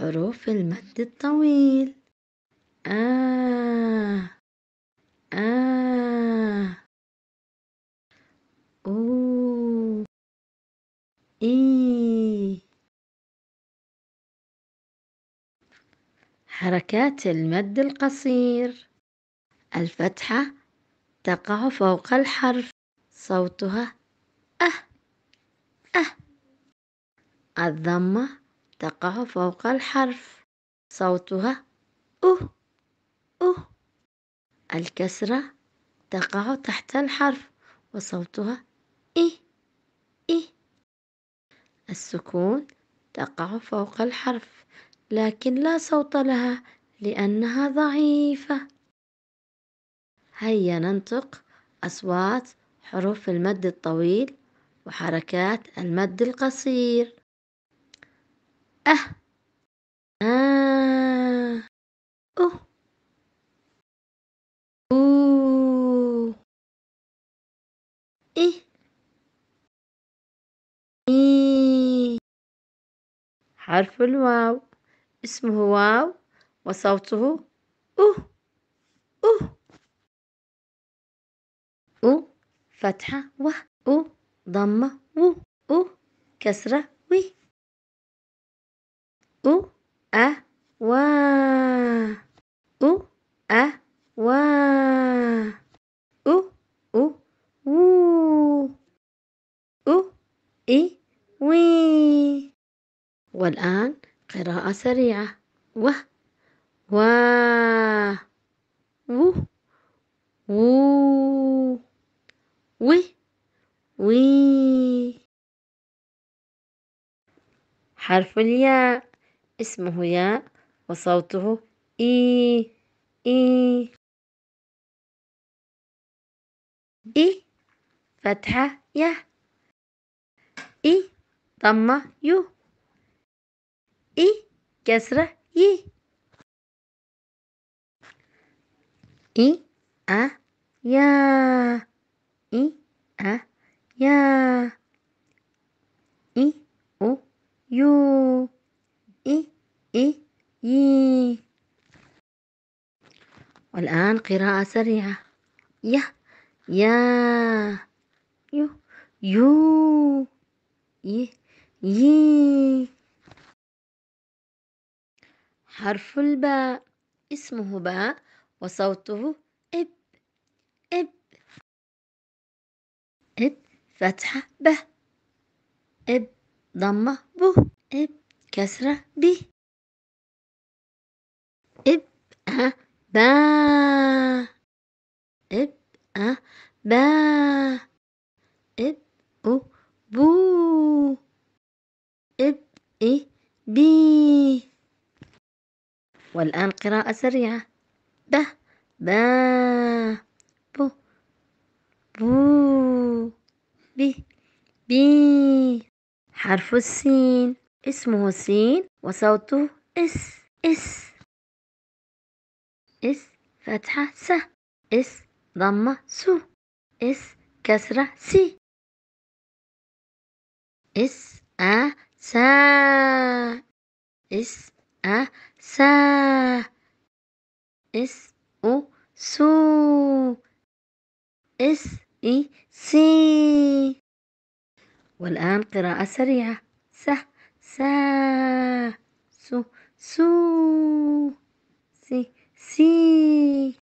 حروف المد الطويل آ آه، آ آه، أو إي حركات المد القصير الفتحة تقع فوق الحرف صوتها أه أه الضمة تقع فوق الحرف صوتها أه أه الكسرة تقع تحت الحرف وصوتها إيه إيه السكون تقع فوق الحرف لكن لا صوت لها لأنها ضعيفة هيا ننطق أصوات حروف المد الطويل وحركات المد القصير أه آه أه إيه إيه حرف الواو اسمه واو وصوته أه أه أو فتحة و أو ضمة و أو كسرة أو أ وا أو أ وا أو أو وو أو إي وي والآن قراءة سريعة و و و و و و حرف الياء اسمه ياء وصوته إي إي إي فتحة يا إي ضمة يو إي كسرة ي إي أ يا إي أ يا إي أو يو إي إي يي إيه؟ والآن قراءة سريعة يا يا يو يو ي يي حرف الباء اسمه باء وصوته إب إب إب فتحة ب إب ضمة ب إب كسرة ب إب أ با أ با أو بو إي بي والآن قراءة سريعة ب با بو بو بي بي حرف السين اسمه سين وصوته اس اس اس فتحة س اس ضمة سو اس كسرة سي اس أ سا اس أ سا اس أو سو اس إي سي والآن قراءة سريعة سه sa, su, su, si, si.